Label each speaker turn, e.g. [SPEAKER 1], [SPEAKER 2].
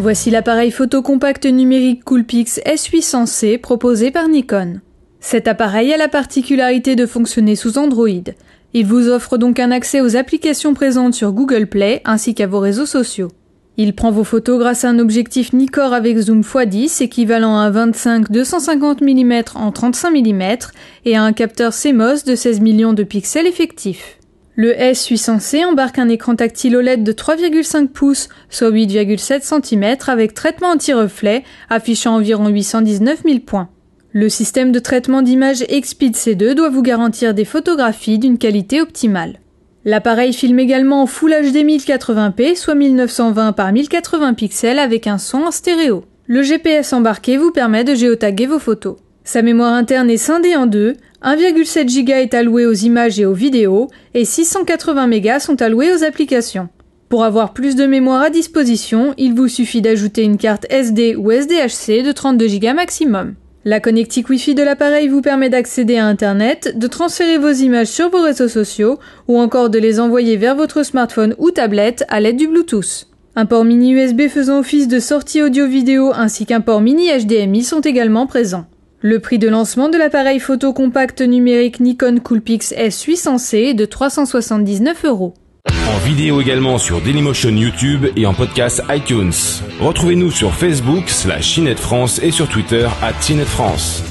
[SPEAKER 1] Voici l'appareil photo compact numérique Coolpix S800C proposé par Nikon. Cet appareil a la particularité de fonctionner sous Android. Il vous offre donc un accès aux applications présentes sur Google Play ainsi qu'à vos réseaux sociaux. Il prend vos photos grâce à un objectif Nikkor avec zoom x10 équivalent à 25-250 mm en 35 mm et à un capteur CMOS de 16 millions de pixels effectifs. Le S800C embarque un écran tactile OLED de 3,5 pouces, soit 8,7 cm avec traitement anti-reflet, affichant environ 819 000 points. Le système de traitement d'image Xpeed C2 doit vous garantir des photographies d'une qualité optimale. L'appareil filme également en Full HD 1080p, soit 1920 par 1080 pixels avec un son en stéréo. Le GPS embarqué vous permet de géotaguer vos photos. Sa mémoire interne est scindée en deux, 1,7 Giga est alloué aux images et aux vidéos et 680 mégas sont alloués aux applications. Pour avoir plus de mémoire à disposition, il vous suffit d'ajouter une carte SD ou SDHC de 32 Go maximum. La connectique Wi-Fi de l'appareil vous permet d'accéder à Internet, de transférer vos images sur vos réseaux sociaux ou encore de les envoyer vers votre smartphone ou tablette à l'aide du Bluetooth. Un port mini USB faisant office de sortie audio-vidéo ainsi qu'un port mini HDMI sont également présents. Le prix de lancement de l'appareil photo compact numérique Nikon Coolpix S800C est de 379 euros.
[SPEAKER 2] En vidéo également sur Dailymotion YouTube et en podcast iTunes. Retrouvez-nous sur Facebook slash France et sur Twitter à France.